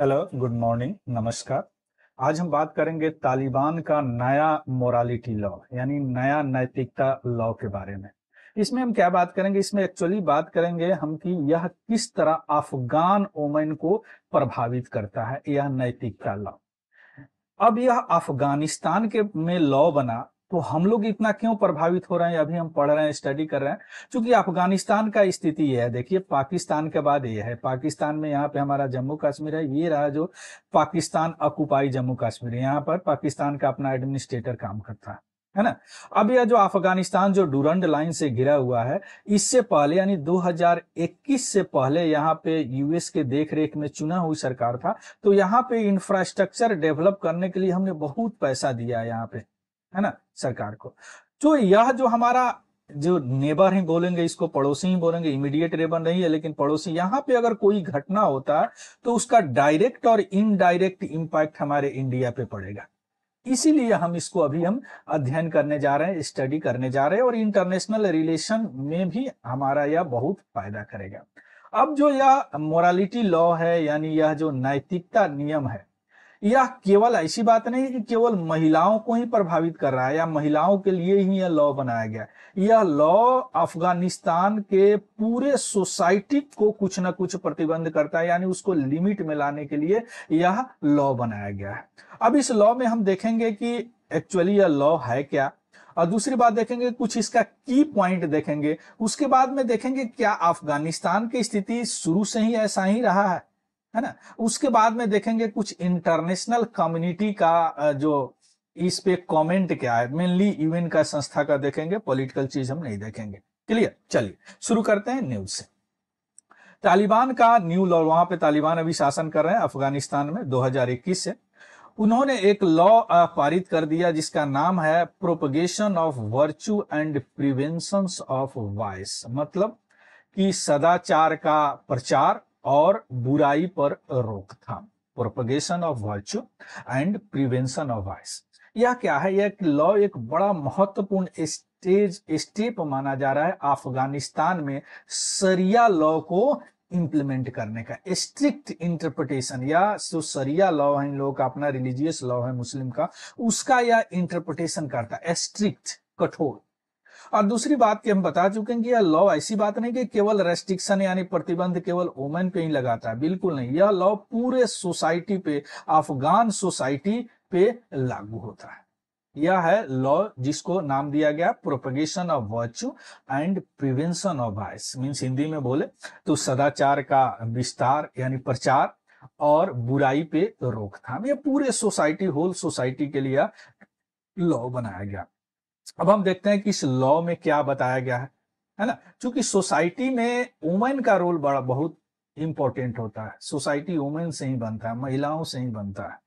hello good morning नमस्कार आज हम बात करेंगे तालिबान का नया मोरालिटी लॉ यानी नया नैतिकता लॉ के बारे में इसमें हम क्या बात करेंगे इसमें एक्चुअली बात करेंगे हम कि यह किस तरह अफगान ओमेन को प्रभावित करता है यह नैतिकता लॉ अब यह अफगानिस्तान के में लॉ बना तो हम लोग इतना क्यों प्रभावित हो रहे हैं अभी हम पढ़ रहे हैं स्टडी कर रहे हैं क्योंकि अफगानिस्तान का स्थिति यह है देखिए पाकिस्तान के बाद ये है पाकिस्तान में यहाँ पे हमारा जम्मू कश्मीर है ये रहा जो पाकिस्तान अकुपाई जम्मू कश्मीर है यहाँ पर पाकिस्तान का अपना एडमिनिस्ट्रेटर काम करता है है ना अब यह जो अफगानिस्तान जो डूरंड लाइन से घिरा हुआ है इससे पहले यानी 2021 से पहले यहाँ पे यूएस के देखरेख में चुना हुई सरकार था तो यहाँ पे इंफ्रास्ट्रक्चर डेवलप करने के लिए हमने बहुत पैसा दिया है यहाँ पे है ना सरकार को जो तो यह जो हमारा जो नेबर है बोलेंगे इसको पड़ोसी ही बोलेंगे इमीडिएट नेबर नहीं है लेकिन पड़ोसी यहाँ पे अगर कोई घटना होता है तो उसका डायरेक्ट और इनडायरेक्ट इम्पैक्ट हमारे इंडिया पे पड़ेगा इसीलिए हम इसको अभी हम अध्ययन करने जा रहे हैं स्टडी करने जा रहे हैं और इंटरनेशनल रिलेशन में भी हमारा यह बहुत फायदा करेगा अब जो यह मोरालिटी लॉ है यानी यह जो नैतिकता नियम है यह केवल ऐसी बात नहीं है कि केवल महिलाओं को ही प्रभावित कर रहा है या महिलाओं के लिए ही यह लॉ बनाया गया यह लॉ अफगानिस्तान के पूरे सोसाइटी को कुछ ना कुछ प्रतिबंध करता है यानी उसको लिमिट में लाने के लिए यह लॉ बनाया गया है अब इस लॉ में हम देखेंगे कि एक्चुअली यह लॉ है क्या और दूसरी बात देखेंगे कुछ इसका की पॉइंट देखेंगे उसके बाद में देखेंगे क्या अफगानिस्तान की स्थिति शुरू से ही ऐसा ही रहा है है ना उसके बाद में देखेंगे कुछ इंटरनेशनल कम्युनिटी का जो इस पे कमेंट क्या है मेनली यूएन का संस्था का देखेंगे पॉलिटिकल चीज हम नहीं देखेंगे क्लियर चलिए शुरू करते हैं न्यूज से तालिबान का न्यू लॉ वहां पे तालिबान अभी शासन कर रहे हैं अफगानिस्तान में 2021 से उन्होंने एक लॉ पारित कर दिया जिसका नाम है propagation of virtue and prevention of vice मतलब कि सदाचार का प्रचार और बुराई पर रोकथाम propagation of virtue and prevention of vice यह क्या है यह लॉ एक बड़ा महत्वपूर्ण स्टेज स्टेप माना जा रहा है अफगानिस्तान में सरिया लॉ को इंप्लीमेंट करने का स्ट्रिक्ट इंटरप्रिटेशन या जो सरिया लॉ है इन लोगों का अपना रिलीजियस लॉ है मुस्लिम का उसका यह इंटरप्रिटेशन करता है स्ट्रिक्ट कठोर और दूसरी बात की हम बता चुके हैं कि यह लॉ ऐसी बात नहीं कि केवल रेस्ट्रिक्शन यानी प्रतिबंध केवल वोमेन पे ही लगाता है बिल्कुल नहीं यह लॉ पूरे सोसाइटी पे अफगान सोसाइटी पे लागू होता है यह है लॉ जिसको नाम दिया गया propagation of virtue and prevention of vice means Hindi में बोले तो सदाचार का विस्तार यानी प्रचार और बुराई पे रोकथाम ये पूरे सोसाइटी होल सोसाइटी के लिए लॉ बनाया गया अब हम देखते हैं कि इस लॉ में क्या बताया गया है है ना क्योंकि सोसाइटी में वुमेन का रोल बड़ा बहुत इंपॉर्टेंट होता है सोसाइटी वुमेन से ही बनता है महिलाओं से ही बनता है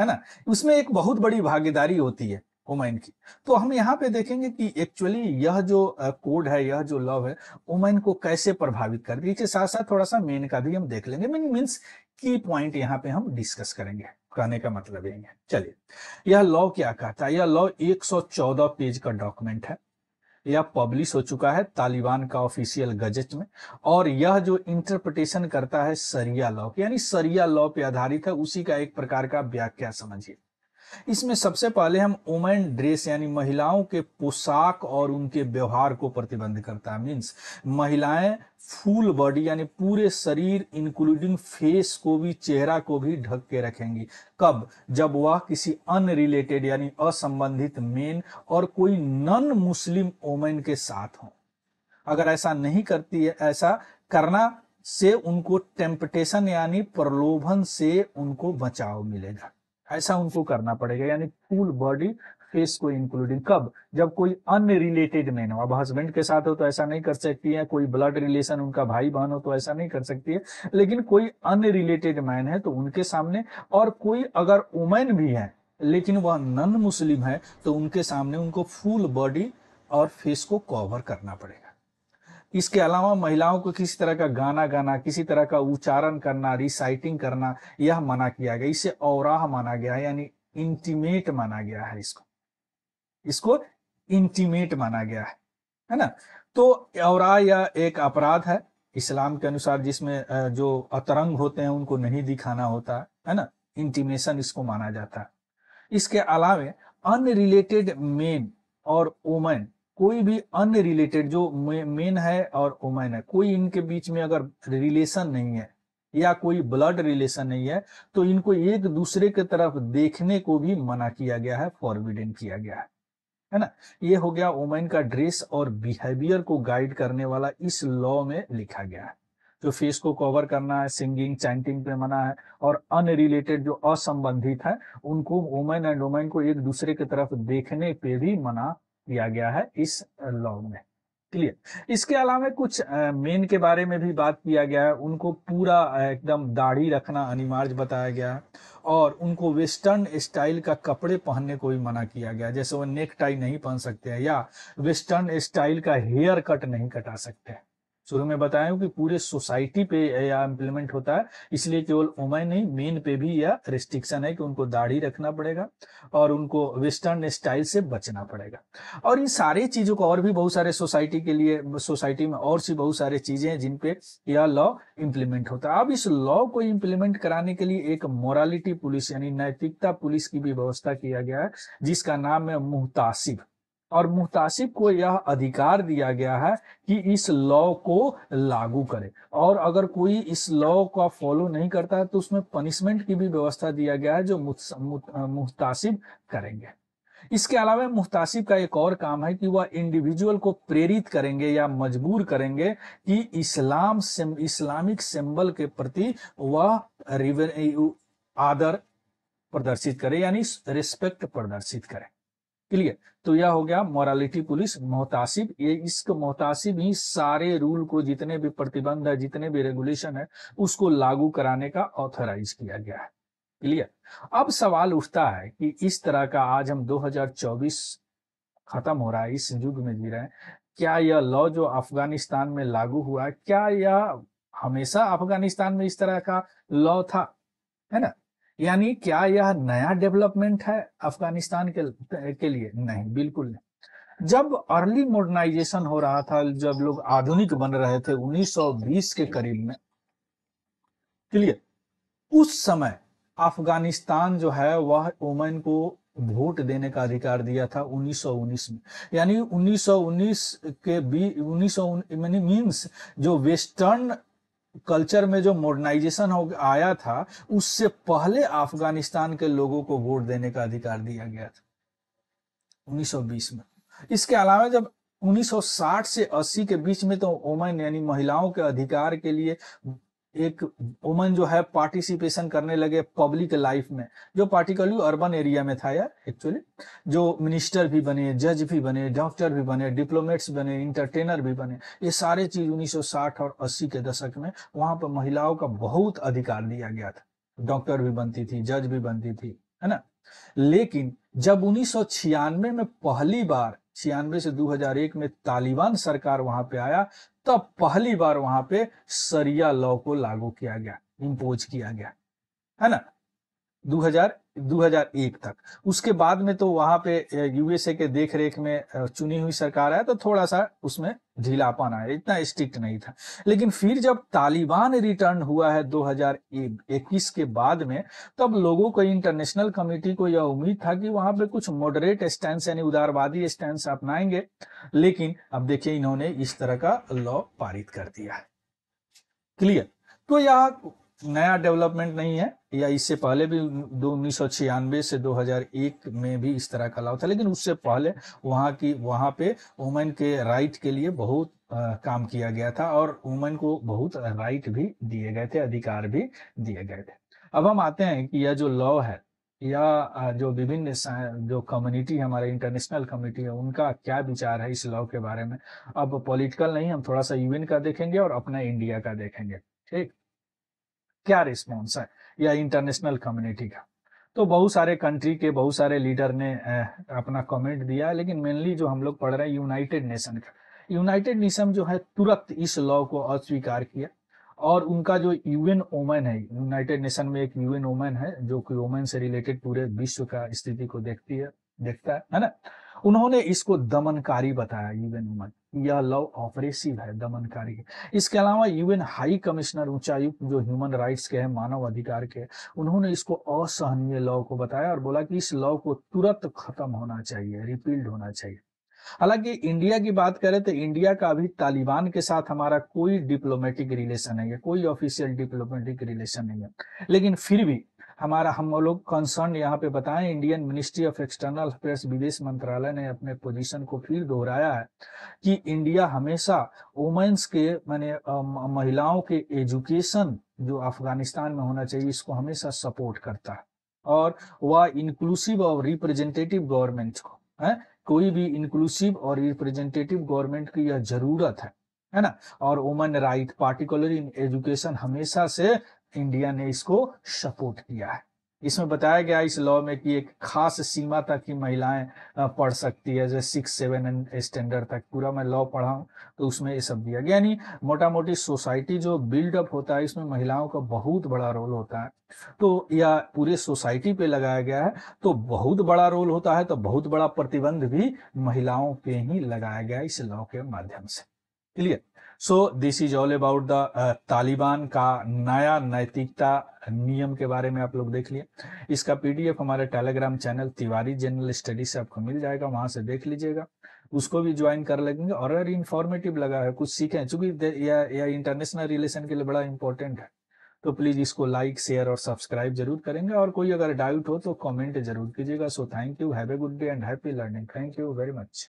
है ना उसमें एक बहुत बड़ी भागीदारी होती है वुमेन की तो हम यहाँ पे देखेंगे कि एक्चुअली यह जो कोड है यह जो लव है वुमेन को कैसे प्रभावित कर रही है इसके साथ साथ थोड़ा सा मेन का भी हम देख लेंगे मीन मीन्स की पॉइंट यहाँ पे हम डिस्कस करेंगे कहने का मतलब यही है चलिए यह लॉ क्या कहता है यह लॉ 114 पेज का डॉक्यूमेंट है यह पब्लिश हो चुका है तालिबान का ऑफिशियल गजट में और यह जो इंटरप्रिटेशन करता है सरिया लॉ यानी सरिया लॉ पे आधारित है उसी का एक प्रकार का व्याख्या समझिए इसमें सबसे पहले हम वुमेन ड्रेस यानी महिलाओं के पोशाक और उनके व्यवहार को प्रतिबंध करता है मीन्स महिलाएं फुल बॉडी यानी पूरे शरीर इंक्लूडिंग फेस को भी चेहरा को भी ढक के रखेंगी कब जब वह किसी अनरिलेटेड यानी असंबंधित मेन और कोई नॉन मुस्लिम वोमेन के साथ हो अगर ऐसा नहीं करती है ऐसा करना से उनको टेम्पटेशन यानी प्रलोभन से उनको बचाव मिलेगा ऐसा उनको करना पड़ेगा यानी फुल बॉडी फेस को इंक्लूडिंग कब जब कोई अनरिलेटेड मैन हो अब हस्बैंड के साथ हो तो ऐसा नहीं कर सकती है कोई ब्लड रिलेशन उनका भाई बहन हो तो ऐसा नहीं कर सकती है लेकिन कोई अनरिलेटेड मैन है तो उनके सामने और कोई अगर वुमेन भी है लेकिन वह नन मुस्लिम है तो उनके सामने उनको फुल बॉडी और फेस को कवर करना पड़ेगा इसके अलावा महिलाओं को किसी तरह का गाना गाना किसी तरह का उच्चारण करना रिसाइटिंग करना यह मना किया गया इसे और माना गया यानी इंटीमेट माना गया है इसको इसको इंटीमेट माना गया है है ना तो और यह एक अपराध है इस्लाम के अनुसार जिसमें जो अतरंग होते हैं उनको नहीं दिखाना होता है ना इंटीमेशन इसको माना जाता है इसके अलावा अनरिलेटेड मेन और वुमेन कोई भी अन रिलेटेड जो मेन है और ओमेन है कोई इनके बीच में अगर रिलेशन नहीं है या कोई ब्लड रिलेशन नहीं है तो इनको एक दूसरे के तरफ देखने को भी मना किया गया है फॉरविडन किया गया है है ना ये हो गया ओमेन का ड्रेस और बिहेवियर को गाइड करने वाला इस लॉ में लिखा गया है जो फेस को कवर करना है सिंगिंग चैंटिंग पे मना है और अनरिलेटेड जो असंबंधित है उनको वोमेन एंड वोमेन को एक दूसरे की तरफ देखने पे भी मना दिया गया है इस लॉ में क्लियर इसके अलावा कुछ मेन के बारे में भी बात किया गया है उनको पूरा एकदम दाढ़ी रखना अनिवार्य बताया गया है और उनको वेस्टर्न स्टाइल का कपड़े पहनने को भी मना किया गया जैसे वो नेक टाई नहीं पहन सकते हैं या वेस्टर्न स्टाइल का हेयर कट नहीं कटा सकते हैं शुरू में बताया कि पूरे सोसाइटी पे यह इम्प्लीमेंट होता है इसलिए केवल उमन नहीं मेन पे भी यह रिस्ट्रिक्शन है कि उनको दाढ़ी रखना पड़ेगा और उनको वेस्टर्न स्टाइल से बचना पड़ेगा और इन सारे चीजों को और भी बहुत सारे सोसाइटी के लिए सोसाइटी में और सी बहुत सारे चीजें हैं जिनपे यह लॉ इम्प्लीमेंट होता है अब इस लॉ को इम्प्लीमेंट कराने के लिए एक मोरालिटी पुलिस यानी नैतिकता पुलिस की भी व्यवस्था किया गया है जिसका नाम है मुहतासिब और मुहतासिब को यह अधिकार दिया गया है कि इस लॉ को लागू करे और अगर कोई इस लॉ को फॉलो नहीं करता है तो उसमें पनिशमेंट की भी व्यवस्था दिया गया है जो मुहतासिब करेंगे इसके अलावा मुहतासिब का एक और काम है कि वह इंडिविजुअल को प्रेरित करेंगे या मजबूर करेंगे कि इस्लाम से, इस्लामिक सिंबल के प्रति वह आदर प्रदर्शित करे यानी रिस्पेक्ट प्रदर्शित करे क्लियर तो यह हो गया मोरालिटी पुलिस मोहतासिब ये इसको मोहतासिब ही सारे रूल को जितने भी प्रतिबंध है जितने भी रेगुलेशन है उसको लागू कराने का ऑथराइज किया गया है क्लियर अब सवाल उठता है कि इस तरह का आज हम 2024 खत्म हो रहा है इस युग में जी रहे हैं क्या यह लॉ जो अफगानिस्तान में लागू हुआ क्या यह हमेशा अफगानिस्तान में इस तरह का लॉ था है ना यानी क्या यह नया डेवलपमेंट है अफगानिस्तान के, के लिए नहीं बिल्कुल नहीं जब अर्ली मॉडर्नाइजेशन हो रहा था जब लोग आधुनिक बन रहे थे 1920 के करीब में क्लियर उस समय अफगानिस्तान जो है वह ओमन को वोट देने का अधिकार दिया था 1919 में यानी 1919 के बी उन्नीस मीन्स जो वेस्टर्न कल्चर में जो मॉडर्नाइजेशन हो आया था उससे पहले अफगानिस्तान के लोगों को वोट देने का अधिकार दिया गया था 1920 में इसके अलावा जब 1960 से 80 के बीच में तो ओमन यानी महिलाओं के अधिकार के लिए एक वुमन जो है पार्टिसिपेशन करने लगे पब्लिक लाइफ में जो पार्टिकुलरली अर्बन एरिया में था यार एक्चुअली जो मिनिस्टर भी बने जज भी बने डॉक्टर भी बने डिप्लोमेट्स बने इंटरटेनर भी बने ये सारे चीज 1960 और 80 के दशक में वहां पर महिलाओं का बहुत अधिकार दिया गया था डॉक्टर भी बनती थी जज भी बनती थी है ना लेकिन जब उन्नीस में पहली बार छियानवे से 2001 में तालिबान सरकार वहां पे आया तब पहली बार वहां पे सरिया लॉ को लागू किया गया इम्पोज किया गया है ना 2001 तक उसके बाद में तो वहां पे यूएसए के देख रेख में चुनी हुई सरकार है तो थोड़ा सा उसमें ढीलापन आया इतना स्ट्रिक्ट नहीं था लेकिन फिर जब तालिबान रिटर्न हुआ है 2021 के बाद में तब लोगों को इंटरनेशनल कमेटी को यह उम्मीद था कि वहां पे कुछ मॉडरेट स्टैंड यानी उदारवादी स्टैंड अपनाएंगे लेकिन अब देखिए इन्होंने इस तरह का लॉ पारित कर दिया क्लियर तो यह नया डेवलपमेंट नहीं है या इससे पहले भी दो उन्नीस से 2001 में भी इस तरह का लाव था लेकिन उससे पहले वहाँ की वहाँ पे वुमेन के राइट के लिए बहुत आ, काम किया गया था और वुमेन को बहुत राइट भी दिए गए थे अधिकार भी दिए गए थे अब हम आते हैं कि यह जो लॉ है या जो विभिन्न जो कम्युनिटी हमारे इंटरनेशनल कम्युनिटी है उनका क्या विचार है इस लॉ के बारे में अब पॉलिटिकल नहीं हम थोड़ा सा यूएन का देखेंगे और अपना इंडिया का देखेंगे ठीक क्या रिस्पॉन्स है या इंटरनेशनल कम्युनिटी का तो बहुत सारे कंट्री के बहुत सारे लीडर ने अपना कमेंट दिया लेकिन मेनली जो हम लोग पढ़ रहे हैं यूनाइटेड नेशन का यूनाइटेड नेशन जो है तुरंत इस लॉ को अस्वीकार किया और उनका जो यूएन ओमेन है यूनाइटेड नेशन में एक यूएन ओमेन है जो कि ओमेन से रिलेटेड पूरे विश्व का स्थिति को देखती है देखता है है ना उन्होंने इसको दमनकारी बताया यूएन ओमेन यह लव ऑपरेसिव है दमनकारी है इसके अलावा यूएन हाई कमिश्नर उच्चायुक्त जो ह्यूमन राइट्स के हैं मानव अधिकार के उन्होंने इसको असहनीय लॉ को बताया और बोला कि इस लॉ को तुरंत खत्म होना चाहिए रिपील्ड होना चाहिए हालांकि इंडिया की बात करें तो इंडिया का अभी तालिबान के साथ हमारा कोई डिप्लोमेटिक रिलेशन नहीं है कोई ऑफिशियल डिप्लोमेटिक रिलेशन नहीं है लेकिन फिर भी हमारा हम लोग कंसर्न यहाँ पे बताएं Indian ministry of external affairs विदेश मंत्रालय ने अपने पोजीशन को फिर दोहराया है कि इंडिया हमेशा वुमेन्स के मैंने महिलाओं के एजुकेशन जो अफगानिस्तान में होना चाहिए इसको हमेशा सपोर्ट करता है और वह इंक्लूसिव और रिप्रेजेंटेटिव गवर्नमेंट को है कोई भी इंक्लूसिव और रिप्रेजेंटेटिव गवर्नमेंट की यह जरूरत है है ना और women right particular in education हमेशा से इंडिया ने इसको सपोर्ट किया है इसमें बताया गया इस लॉ में कि एक खास सीमा तक ही महिलाएं पढ़ सकती है जैसे सिक्स सेवन एंड स्टैंडर्ड तक पूरा मैं लॉ पढ़ा तो उसमें ये सब दिया गया यानी मोटा मोटी सोसाइटी जो बिल्डअप होता है इसमें महिलाओं का बहुत बड़ा रोल होता है तो या पूरे सोसाइटी पे लगाया गया है तो बहुत बड़ा रोल होता है तो बहुत बड़ा प्रतिबंध भी महिलाओं पे ही लगाया गया इस लॉ के माध्यम से clear so this is all about the Taliban का नया नैतिकता नियम के बारे में आप लोग देख लिए इसका पीडीएफ हमारे Telegram channel Tiwari general study से आपको मिल जाएगा वहां से देख लीजिएगा उसको भी ज्वाइन कर लेंगे और अगर इन्फॉर्मेटिव लगा है कुछ सीखें चूंकि या इंटरनेशनल रिलेशन के लिए बड़ा इंपॉर्टेंट है तो प्लीज इसको लाइक शेयर और सब्सक्राइब जरूर करेंगे और कोई अगर डाउट हो तो कमेंट जरूर कीजिएगा so thank you have a good day and happy learning thank you very much